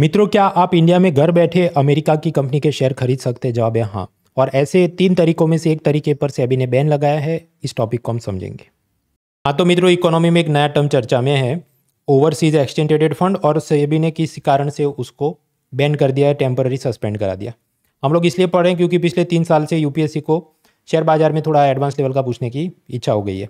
मित्रों क्या आप इंडिया में घर बैठे अमेरिका की कंपनी के शेयर खरीद सकते जवाब है हाँ और ऐसे तीन तरीकों में से एक तरीके पर सेबी ने बैन लगाया है इस टॉपिक को हम समझेंगे हाँ तो मित्रों इकोनॉमी में एक नया टर्म चर्चा में है ओवरसीज एक्सटेंड ट्रेडेड फंड और सेबी ने किसी कारण से उसको बैन कर दिया है टेम्पररी सस्पेंड करा दिया हम लोग इसलिए पढ़ रहे हैं क्योंकि पिछले तीन साल से यूपीएससी को शेयर बाजार में थोड़ा एडवांस लेवल का पूछने की इच्छा हो गई है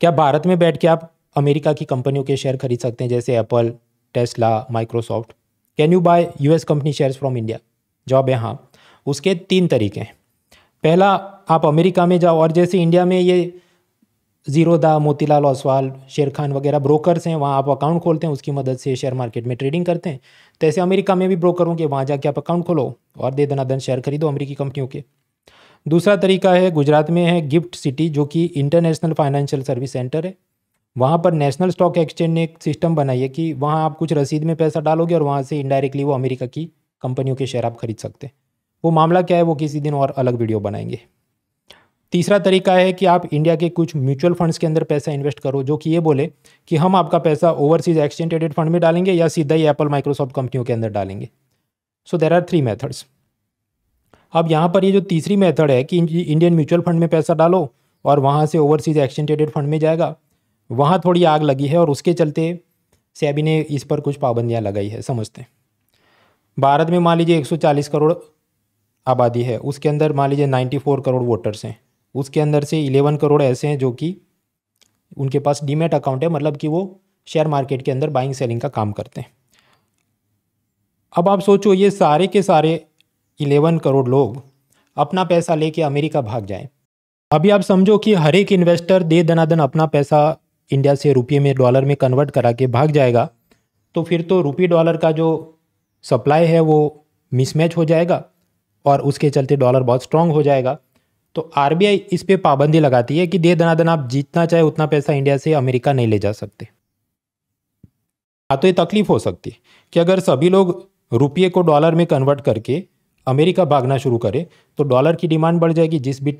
क्या भारत में बैठ के आप अमेरिका की कंपनियों के शेयर खरीद सकते हैं जैसे Apple Tesla Microsoft can you buy US company shares from India जवाब है हाँ उसके तीन तरीके हैं पहला आप अमेरिका में जाओ और जैसे इंडिया में ये जीरोदा मोतीलाल ओसवाल शेर खान वगैरह ब्रोकर्स हैं वहाँ आप अकाउंट खोलते हैं उसकी मदद से शेयर मार्केट में ट्रेडिंग करते हैं तो ऐसे अमेरिका में भी ब्रोकर होंगे वहाँ जाके आप अकाउंट खोलो और दे दनादन शेयर खरीदो अमेरिकी कंपनियों के दूसरा तरीका है गुजरात में है गिफ्ट सिटी जो कि इंटरनेशनल फाइनेंशियल सर्विस सेंटर है वहाँ पर नेशनल स्टॉक एक्सचेंज ने एक सिस्टम बनाई है कि वहाँ आप कुछ रसीद में पैसा डालोगे और वहाँ से इनडायरेक्टली वो अमेरिका की कंपनियों के शेयर आप खरीद सकते हैं वो मामला क्या है वो किसी दिन और अलग वीडियो बनाएंगे तीसरा तरीका है कि आप इंडिया के कुछ म्यूचुअल फंड्स के अंदर पैसा इन्वेस्ट करो जो कि ये बोले कि हम आपका पैसा ओवरसीज एक्सचेंज ट्रेडेड फंड में डालेंगे या सीधा ही एप्पल माइक्रोसॉफ्ट कंपनियों के अंदर डालेंगे so there are three methods अब यहाँ पर ये जो तीसरी मेथड है कि इंडियन म्यूचुअल फंड में पैसा डालो और वहाँ से ओवरसीज एक्सचेंज ट्रेडेड फंड में जाएगा वहाँ थोड़ी आग लगी है और उसके चलते सेबी ने इस पर कुछ पाबंदियाँ लगाई है समझते हैं भारत में मान लीजिए 140 करोड़ आबादी है उसके अंदर मान लीजिए 94 करोड़ वोटर्स हैं उसके अंदर से 11 करोड़ ऐसे हैं जो कि उनके पास डीमेट अकाउंट है मतलब कि वो शेयर मार्केट के अंदर बाइंग सेलिंग का काम करते हैं अब आप सोचो ये सारे के सारे 11 करोड़ लोग अपना पैसा लेके अमेरिका भाग जाएं अभी आप समझो कि हर एक इन्वेस्टर दे दनादन अपना पैसा इंडिया से रुपये में डॉलर में कन्वर्ट करा के भाग जाएगा तो फिर तो रुपये डॉलर का जो सप्लाई है वो मिसमैच हो जाएगा और उसके चलते डॉलर बहुत स्ट्रांग हो जाएगा तो आर इस पर पाबंदी लगाती है कि दे दना आप जितना चाहे उतना पैसा इंडिया से अमेरिका नहीं ले जा सकते हाँ तो ये तकलीफ हो सकती है कि अगर सभी लोग रुपये को डॉलर में कन्वर्ट करके अमेरिका भागना शुरू करे तो डॉलर की डिमांड बढ़ जाएगी जिस भी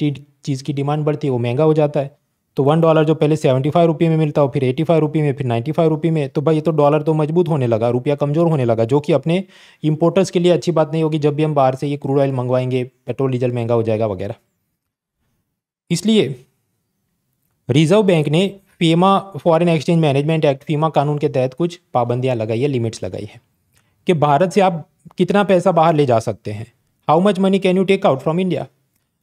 चीज़ की डिमांड बढ़ती है वो महंगा हो जाता है तो वन डॉलर जो पहले सेवेंटी फाइव रुपये में मिलता हो फिर एटी फाइव रुपये में फिर नाइन्टी फाइव रुपये में तो भाई ये तो डॉलर तो मजबूत होने लगा रुपया कमज़ोर होने लगा जो कि अपने इंपोर्टर्स के लिए अच्छी बात नहीं होगी जब भी हम बाहर से ये क्रूड ऑयल मंगवाएंगे पेट्रोल डीजल महंगा हो जाएगा वगैरह इसलिए रिजर्व बैंक ने FEMA foreign exchange management act FEMA कानून के तहत कुछ पाबंदियाँ लगाई है लिमिट्स लगाई है कि भारत से आप कितना पैसा बाहर ले जा सकते हैं how much money can you take out from India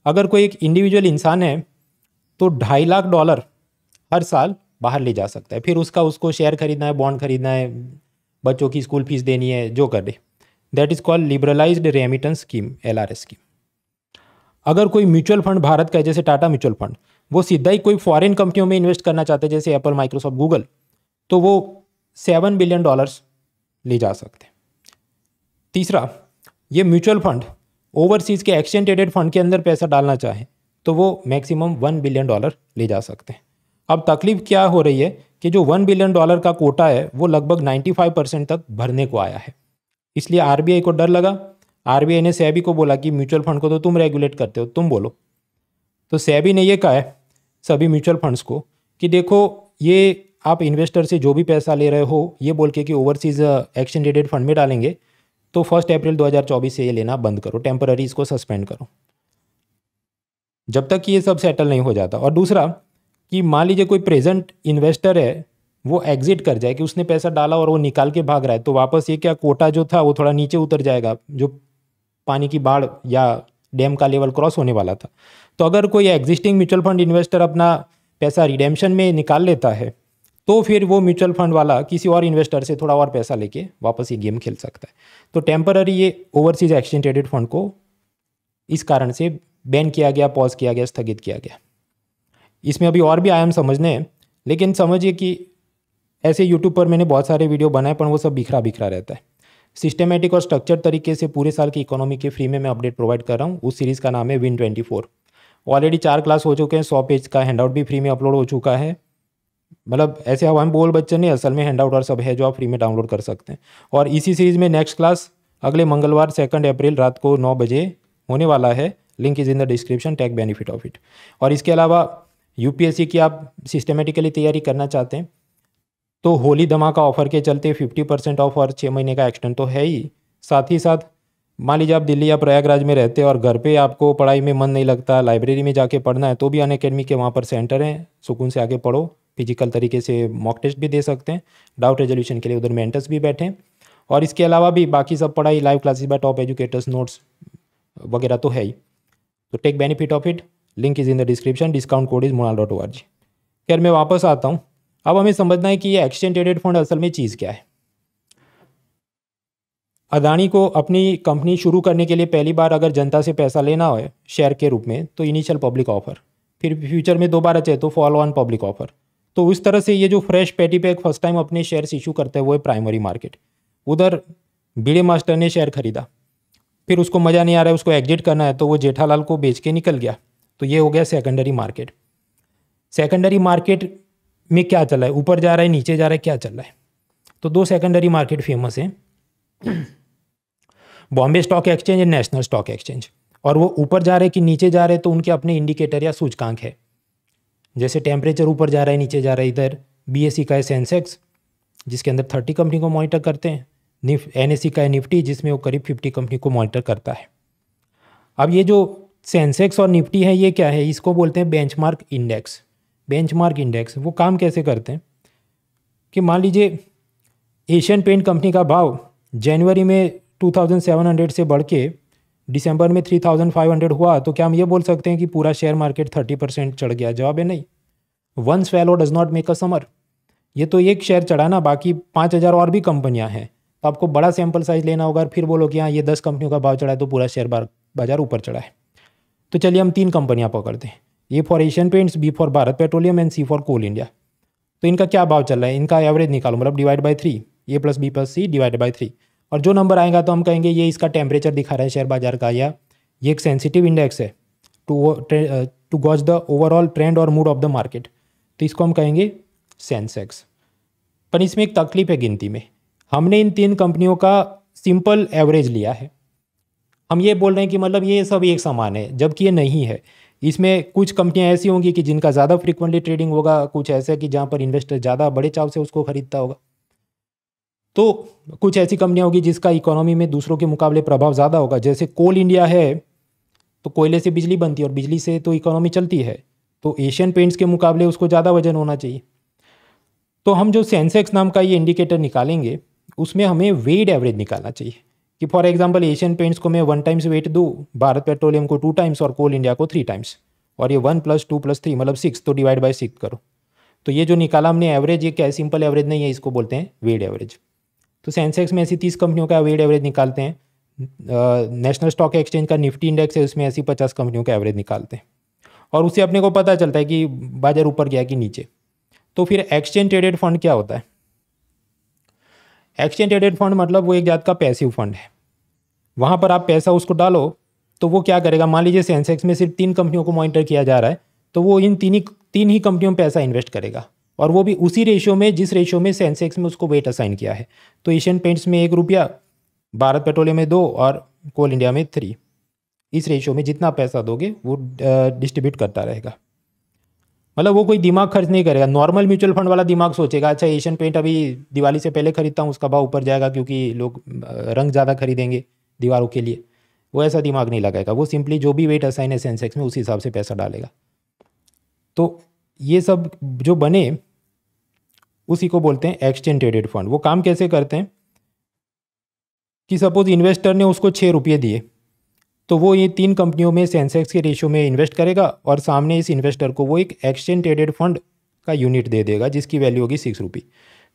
अगर कोई एक इंडिविजुअल इंसान है तो ढाई लाख डॉलर हर साल बाहर ले जा सकता है फिर उसका उसको शेयर खरीदना है बॉन्ड खरीदना है बच्चों की स्कूल फीस देनी है जो कर दे that is called liberalised remittance scheme L R S scheme अगर कोई म्यूचुअल फंड भारत का है जैसे टाटा म्यूचुअल फंड वो सीधा ही कोई फॉरेन कंपनियों में इन्वेस्ट करना चाहते हैं जैसे एप्पल माइक्रोसॉफ्ट गूगल तो वो सेवन बिलियन डॉलर्स ले जा सकते हैं तीसरा ये म्यूचुअल फंड ओवरसीज़ के एक्सचेंज ट्रेडेड फंड के अंदर पैसा डालना चाहें तो वो मैक्सिमम वन बिलियन डॉलर ले जा सकते हैं अब तकलीफ क्या हो रही है कि जो वन बिलियन डॉलर का कोटा है वो लगभग नाइन्टी फाइव परसेंट तक भरने को आया है इसलिए आर को डर लगा आर ने सैबी को बोला कि म्यूचुअल फंड को तो तुम रेगुलेट करते हो तुम बोलो तो सैबी ने ये कहा है सभी म्यूचुअल फंड्स को कि देखो ये आप इन्वेस्टर से जो भी पैसा ले रहे हो ये बोल के कि ओवरसीज़ एक्शन रेटेड फंड में डालेंगे तो फर्स्ट अप्रैल 2024 से ये लेना बंद करो टेम्पररी इसको सस्पेंड करो जब तक ये सब सेटल नहीं हो जाता और दूसरा कि मान लीजिए कोई प्रेजेंट इन्वेस्टर है वो एग्जिट कर जाए कि उसने पैसा डाला और वो निकाल के भाग रहा है तो वापस ये क्या कोटा जो था वो थोड़ा नीचे उतर जाएगा जो पानी की बाढ़ या डैम का लेवल क्रॉस होने वाला था तो अगर कोई एग्जिस्टिंग म्यूचुअल फंड इन्वेस्टर अपना पैसा रिडेम्शन में निकाल लेता है तो फिर वो म्यूचुअल फंड वाला किसी और इन्वेस्टर से थोड़ा और पैसा लेके वापस ये गेम खेल सकता है तो टेम्पररी ये ओवरसीज एक्सचेंज ट्रेडेड फंड को इस कारण से बैन किया गया पॉज किया गया स्थगित किया गया इसमें अभी और भी आयाम समझने हैं लेकिन समझिए कि ऐसे यूट्यूब पर मैंने बहुत सारे वीडियो बनाए पर वो सब बिखरा बिखरा रहता है सिस्टमेटिक और स्ट्रक्चर तरीके से पूरे साल की इकोनॉमी के फ्री में मैं अपडेट प्रोवाइड कर रहा हूँ उस सीरीज़ का नाम है विन ट्वेंटी फोर ऑलरेडी चार क्लास हो चुके हैं सौ पेज का हैंडआउट भी फ्री में अपलोड हो चुका है मतलब ऐसे में बोल बच्चन नहीं असल में हैंडआउट और सब है जो आप फ्री में डाउनलोड कर सकते हैं और इसी सीरीज़ में नेक्स्ट क्लास अगले मंगलवार सेकंड अप्रैल रात को नौ बजे होने वाला है link is in the description take benefit of it और इसके अलावा यू की आप सिस्टमेटिकली तैयारी करना चाहते हैं तो होली का ऑफर के चलते फिफ्टी परसेंट ऑफ और छः महीने का एक्सटेंड तो है ही साथ ही साथ मान लीजिए आप दिल्ली या प्रयागराज में रहते हैं और घर पे आपको पढ़ाई में मन नहीं लगता लाइब्रेरी में जाके पढ़ना है तो भी अन अकेडमी के वहाँ पर सेंटर हैं सुकून से आगे पढ़ो फिजिकल तरीके से मॉक टेस्ट भी दे सकते हैं डाउट रेजोल्यूशन के लिए उधर मेंटर्स भी बैठे और इसके अलावा भी बाकी सब पढ़ाई live classes by top educators notes वगैरह तो है ही तो take benefit of it link is in the description discount code is Monal dot O R G खैर मैं वापस आता हूँ अब हमें समझना है कि ये एक्सचेंज ट्रेडेड फंड असल में चीज़ क्या है अदानी को अपनी कंपनी शुरू करने के लिए पहली बार अगर जनता से पैसा लेना हो शेयर के रूप में तो इनिशियल पब्लिक ऑफर फिर फ्यूचर में दोबारा चाहे तो फॉलो ऑन पब्लिक ऑफर तो उस तरह से ये जो फ्रेश पेटी पैक फर्स्ट टाइम अपने शेयर्स इशू करते हैं वो है प्राइमरी मार्केट उधर बीड़े मास्टर ने शेयर खरीदा फिर उसको मज़ा नहीं आ रहा है उसको एग्जिट करना है तो वो जेठालाल को बेच के निकल गया तो ये हो गया सेकेंडरी मार्केट सेकेंडरी मार्केट में क्या चल रहा है ऊपर जा रहा है नीचे जा रहा है क्या चल रहा है तो दो सेकेंडरी मार्केट फेमस हैं Bombay stock exchange and national stock exchange और वो ऊपर जा रहे कि नीचे जा रहे तो उनके अपने इंडिकेटर या सूचकांक है जैसे टेम्परेचर ऊपर जा रहा है नीचे जा रहा है इधर बी का है सेंसेक्स जिसके अंदर थर्टी कंपनी को मॉनिटर करते हैं निफ एन का निफ्टी जिसमें वो करीब फिफ्टी कंपनी को मॉनिटर करता है अब ये जो सेंसेक्स और निफ्टी है ये क्या है इसको बोलते हैं बेंचमार्क इंडेक्स बेंचमार्क इंडेक्स वो काम कैसे करते हैं कि मान लीजिए एशियन पेंट कंपनी का भाव जनवरी में 2700 से बढ़ के दिसंबर में 3500 हुआ तो क्या हम ये बोल सकते हैं कि पूरा शेयर मार्केट 30 परसेंट चढ़ गया जवाब है नहीं one swallow does not make a summer ये तो एक शेयर चढ़ा ना बाकी 5000 और भी कंपनियां हैं तो आपको बड़ा सैम्पल साइज लेना होगा और फिर बोलो कि हाँ ये दस कंपनियों का भाव चढ़ा है तो पूरा शेयर बाजार ऊपर चढ़ा है तो चलिए हम तीन कंपनियाँ पकड़ते हैं A for Asian Paints B for Bharat petroleum and C for coal India तो इनका क्या भाव चल रहा है इनका एवरेज निकालो मतलब divide by three A plus B plus C divide by three और जो नंबर आएगा तो हम कहेंगे ये इसका टेम्परेचर दिखा रहा है शेयर बाजार का या ये एक सेंसिटिव इंडेक्स है to to gauge the overall trend और मूड ऑफ द मार्केट तो इसको हम कहेंगे सेंसेक्स पर इसमें एक तकलीफ है गिनती में हमने इन तीन कंपनियों का सिंपल एवरेज लिया है हम ये बोल रहे हैं कि मतलब ये सब एक समान है जबकि ये नहीं है इसमें कुछ कंपनियां ऐसी होंगी कि जिनका ज़्यादा फ्रिक्वेंटली ट्रेडिंग होगा कुछ ऐसे कि जहाँ पर इन्वेस्टर ज़्यादा बड़े चाव से उसको खरीदता होगा तो कुछ ऐसी कंपनियां होगी जिसका इकोनॉमी में दूसरों के मुकाबले प्रभाव ज़्यादा होगा जैसे कोल इंडिया है तो कोयले से बिजली बनती है और बिजली से तो इकोनॉमी चलती है तो एशियन पेंट्स के मुकाबले उसको ज़्यादा वजन होना चाहिए तो हम जो सेंसेक्स नाम का ये इंडिकेटर निकालेंगे उसमें हमें वेट एवरेज निकालना चाहिए कि फॉर एग्जांपल एशियन पेंट्स को मैं वन टाइम्स वेट दूँ भारत पेट्रोलियम को टू टाइम्स और कोल इंडिया को थ्री टाइम्स और ये one plus two plus three मतलब सिक्स तो डिवाइड बाई सिक्स करो तो ये जो निकाला हमने एवरेज ये क्या है सिंपल एवरेज नहीं है इसको बोलते हैं वेट एवरेज तो सेंसेक्स में ऐसी तीस कंपनियों का वेट एवरेज निकालते हैं नेशनल स्टॉक एक्सचेंज का निफ्टी इंडेक्स है उसमें ऐसी पचास कंपनियों का एवरेज निकालते हैं और उससे अपने को पता चलता है कि बाजार ऊपर गया कि नीचे तो फिर एक्सचेंज ट्रेडेड फंड क्या होता है एक्सचेंज ट्रेडेड फंड मतलब वो एक जात का पैसिव फंड है वहाँ पर आप पैसा उसको डालो तो वो क्या करेगा मान लीजिए सेंसेक्स में सिर्फ तीन कंपनियों को मॉनिटर किया जा रहा है तो वो इन तीन ही तीन ही कंपनियों में पैसा इन्वेस्ट करेगा और वो भी उसी रेशियो में जिस रेशियो में सेंसेक्स में उसको वेट असाइन किया है तो एशियन पेंट्स में एक रुपया भारत पेट्रोलियम में दो और कोल इंडिया में थ्री इस रेशियो में जितना पैसा दोगे वो डिस्ट्रीब्यूट करता रहेगा मतलब वो कोई दिमाग खर्च नहीं करेगा नॉर्मल म्यूचुअल फंड वाला दिमाग सोचेगा अच्छा एशियन पेंट अभी दिवाली से पहले खरीदता हूँ उसका भाव ऊपर जाएगा क्योंकि लोग रंग ज़्यादा खरीदेंगे दीवारों के लिए वो ऐसा दिमाग नहीं लगाएगा वो सिंपली जो भी वेट असाइन है सेंसेक्स में उसी हिसाब से पैसा डालेगा तो ये सब जो बने उसी को बोलते हैं एक्सचेंज ट्रेडेड फंड वो काम कैसे करते हैं कि सपोज इन्वेस्टर ने उसको छः रुपये दिए तो वो ये तीन कंपनियों में सेंसेक्स के रेशियो में इन्वेस्ट करेगा और सामने इस इन्वेस्टर को वो एक एक्सचेंज ट्रेडेड फंड का यूनिट दे देगा जिसकी वैल्यू होगी सिक्स रुपी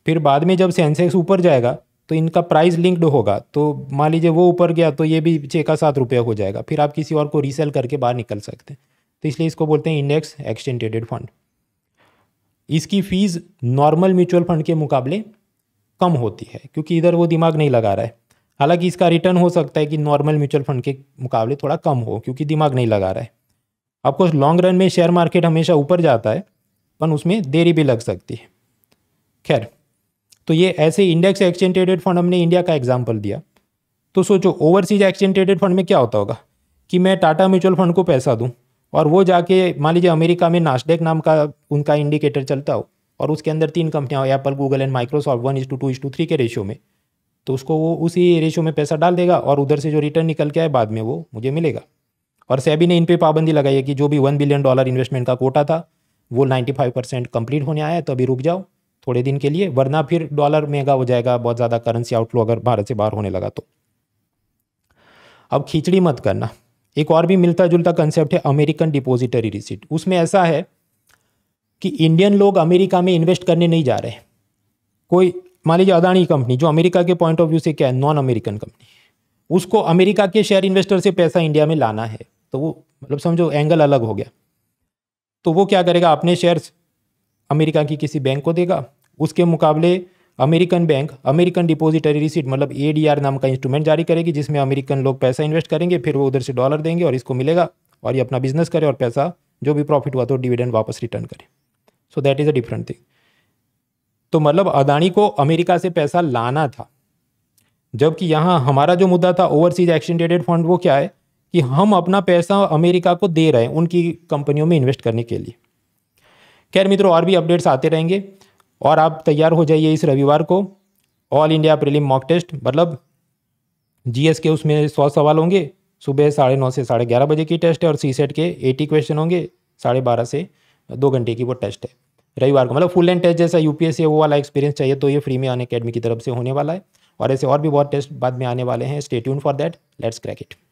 फिर बाद में जब सेंसेक्स ऊपर जाएगा तो इनका प्राइस लिंक्ड होगा तो मान लीजिए वो ऊपर गया तो ये भी छः का सात रुपया हो जाएगा फिर आप किसी और को रीसेल करके बाहर निकल सकते हैं तो इसलिए इसको बोलते हैं इंडेक्स एक्सचेंज ट्रेडेड फंड इसकी फ़ीस नॉर्मल म्यूचुअल फंड के मुकाबले कम होती है क्योंकि इधर वो दिमाग नहीं लगा रहा है हालांकि इसका रिटर्न हो सकता है कि नॉर्मल म्यूचुअल फंड के मुकाबले थोड़ा कम हो क्योंकि दिमाग नहीं लगा रहा है आपको लॉन्ग रन में शेयर मार्केट हमेशा ऊपर जाता है पर उसमें देरी भी लग सकती है खैर तो ये ऐसे इंडेक्स एक्सचेंज ट्रेडेड फंड हमने इंडिया का एग्जाम्पल दिया तो सोचो ओवरसीज एक्सचेंज ट्रेडेड फंड में क्या होता होगा कि मैं टाटा म्यूचुअल फंड को पैसा दूँ और वो जाके मान लीजिए अमेरिका में नास्डेक नाम का उनका इंडिकेटर चलता हो और उसके अंदर तीन कंपनियाँ हो Apple Google and Microsoft one is to two two is to के रेशियो में तो उसको वो उसी रेशो में पैसा डाल देगा और उधर से जो रिटर्न निकल के आए बाद में वो मुझे मिलेगा और सेबी ने इन पर पाबंदी लगाई है कि जो भी वन बिलियन डॉलर इन्वेस्टमेंट का कोटा था वो नाइन्टी फाइव परसेंट कम्प्लीट होने आया है तो अभी रुक जाओ थोड़े दिन के लिए वरना फिर डॉलर महंगा हो जाएगा बहुत ज़्यादा करेंसी आउटफ्लो अगर भारत से बाहर होने लगा तो अब खिचड़ी मत करना एक और भी मिलता जुलता कंसेप्ट है अमेरिकन डिपोजिटरी रिसिट उसमें ऐसा है कि इंडियन लोग अमेरिका में इन्वेस्ट करने नहीं जा रहे कोई मान लीजिए अदानी कंपनी जो अमेरिका के पॉइंट ऑफ व्यू से क्या है नॉन अमेरिकन कंपनी उसको अमेरिका के शेयर इन्वेस्टर से पैसा इंडिया में लाना है तो वो मतलब समझो एंगल अलग हो गया तो वो क्या करेगा अपने शेयर्स अमेरिका की किसी बैंक को देगा उसके मुकाबले American bank American depository receipt मतलब ए नाम का इंस्ट्रूमेंट जारी करेगी जिसमें अमेरिकन लोग पैसा इन्वेस्ट करेंगे फिर वो उधर से डॉलर देंगे और इसको मिलेगा और ये अपना बिजनेस करे और पैसा जो भी प्रॉफिट हुआ तो डिविडेंड वापस रिटर्न करे so that is a different thing तो मतलब अदानी को अमेरिका से पैसा लाना था जबकि यहाँ हमारा जो मुद्दा था ओवरसीज एक्सचेंज ट्रेडेड फंड वो क्या है कि हम अपना पैसा अमेरिका को दे रहे हैं उनकी कंपनियों में इन्वेस्ट करने के लिए खैर मित्रों और भी अपडेट्स आते रहेंगे और आप तैयार हो जाइए इस रविवार को all India prelim mock test मतलब जीएस के उसमें सौ सवाल होंगे सुबह साढ़े नौ से साढ़े ग्यारह बजे की टेस्ट है और सी सेट e के एटी क्वेश्चन होंगे साढ़े बारह से दो घंटे की वो टेस्ट है रविवार को मतलब फुल एंड टेस्ट जैसा यूपीएससी वो वाला एक्सपीरियंस चाहिए तो ये फ्री में अन अकेडमी की तरफ से होने वाला है और ऐसे और भी बहुत टेस्ट बाद में आने वाले हैं stay tuned for that let's crack it